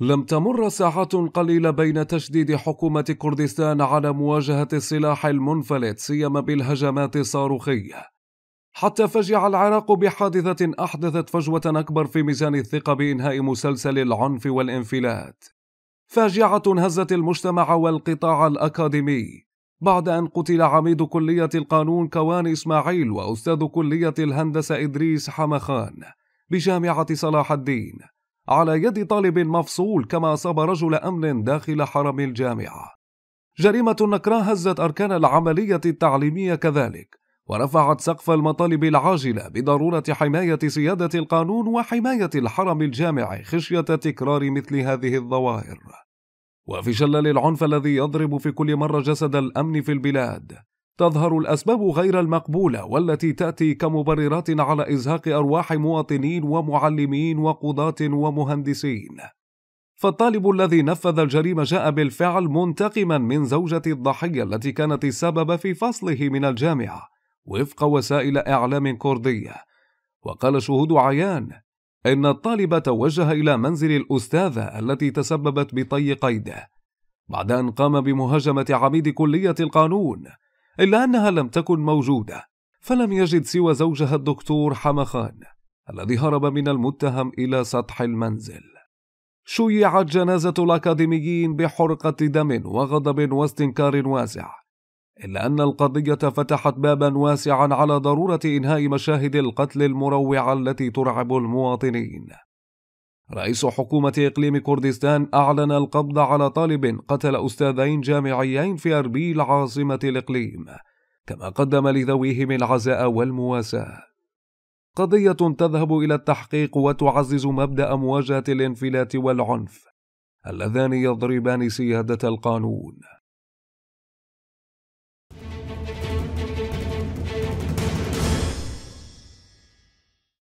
لم تمر ساعات قليلة بين تشديد حكومة كردستان على مواجهة السلاح المنفلت سيما بالهجمات الصاروخية حتى فجع العراق بحادثة أحدثت فجوة أكبر في ميزان الثقة بإنهاء مسلسل العنف والانفلات فاجعة هزت المجتمع والقطاع الأكاديمي بعد أن قتل عميد كلية القانون كوان إسماعيل وأستاذ كلية الهندسة إدريس حمخان بجامعة صلاح الدين على يد طالب مفصول كما أصاب رجل أمن داخل حرم الجامعة جريمة النكرة هزت أركان العملية التعليمية كذلك ورفعت سقف المطالب العاجلة بضرورة حماية سيادة القانون وحماية الحرم الجامعي خشية تكرار مثل هذه الظواهر وفي شلل العنف الذي يضرب في كل مرة جسد الأمن في البلاد تظهر الأسباب غير المقبولة والتي تأتي كمبررات على إزهاق أرواح مواطنين ومعلمين وقضاة ومهندسين. فالطالب الذي نفذ الجريمة جاء بالفعل منتقما من زوجة الضحية التي كانت السبب في فصله من الجامعة وفق وسائل إعلام كردية. وقال شهود عيان: إن الطالب توجه إلى منزل الأستاذة التي تسببت بطي قيده، بعد أن قام بمهاجمة عميد كلية القانون، إلا أنها لم تكن موجودة فلم يجد سوى زوجها الدكتور حمخان الذي هرب من المتهم إلى سطح المنزل شيعت جنازة الأكاديميين بحرقة دم وغضب واستنكار واسع إلا أن القضية فتحت بابا واسعا على ضرورة إنهاء مشاهد القتل المروعة التي ترعب المواطنين رئيس حكومة إقليم كردستان أعلن القبض على طالب قتل أستاذين جامعيين في أربيل عاصمة الإقليم كما قدم لذويهم العزاء والمواساة قضية تذهب إلى التحقيق وتعزز مبدأ مواجهة الانفلات والعنف اللذان يضربان سيادة القانون